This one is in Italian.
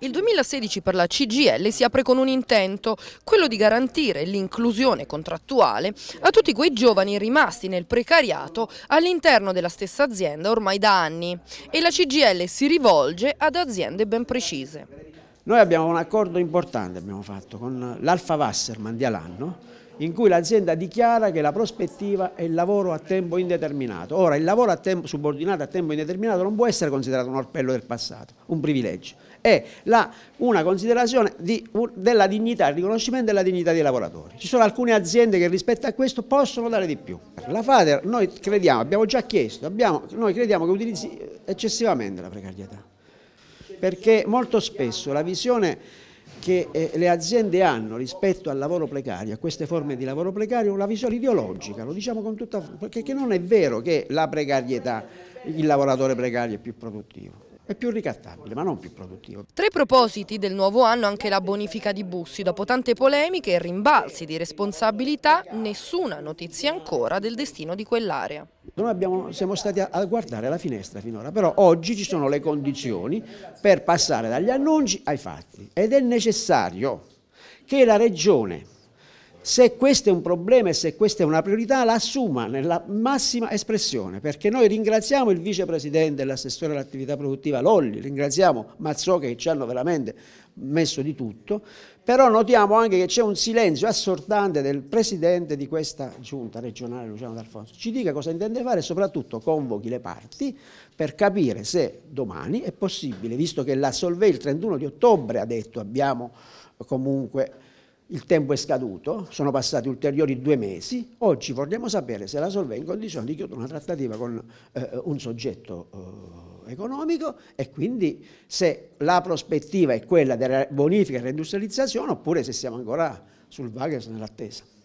Il 2016 per la CGL si apre con un intento, quello di garantire l'inclusione contrattuale a tutti quei giovani rimasti nel precariato all'interno della stessa azienda ormai da anni e la CGL si rivolge ad aziende ben precise. Noi abbiamo un accordo importante abbiamo fatto con l'Alfa Wasserman di Alanno in cui l'azienda dichiara che la prospettiva è il lavoro a tempo indeterminato. Ora, il lavoro a tempo, subordinato a tempo indeterminato non può essere considerato un orpello del passato, un privilegio. È la, una considerazione di, della dignità, il riconoscimento della dignità dei lavoratori. Ci sono alcune aziende che rispetto a questo possono dare di più. La FADER noi crediamo, abbiamo già chiesto, abbiamo, noi crediamo che utilizzi eccessivamente la precarietà, perché molto spesso la visione che eh, le aziende hanno rispetto al lavoro precario, a queste forme di lavoro precario, una visione ideologica, lo diciamo con tutta... perché non è vero che la precarietà, il lavoratore precario è più produttivo è più ricattabile ma non più produttivo. Tra i propositi del nuovo anno anche la bonifica di Bussi, dopo tante polemiche e rimbalzi di responsabilità nessuna notizia ancora del destino di quell'area. Noi abbiamo, siamo stati a, a guardare la finestra finora, però oggi ci sono le condizioni per passare dagli annunci ai fatti ed è necessario che la Regione se questo è un problema e se questa è una priorità, la assuma nella massima espressione, perché noi ringraziamo il vicepresidente e l'assessore all'attività produttiva Lolli, ringraziamo Mazzocca che ci hanno veramente messo di tutto, però notiamo anche che c'è un silenzio assordante del presidente di questa giunta regionale, Luciano D'Alfonso. Ci dica cosa intende fare e soprattutto convochi le parti per capire se domani è possibile, visto che la Solvay il 31 di ottobre ha detto abbiamo comunque il tempo è scaduto, sono passati ulteriori due mesi, oggi vogliamo sapere se la Solvay è in condizione di chiudere una trattativa con eh, un soggetto eh, economico e quindi se la prospettiva è quella della bonifica e reindustrializzazione oppure se siamo ancora sul vagas nell'attesa.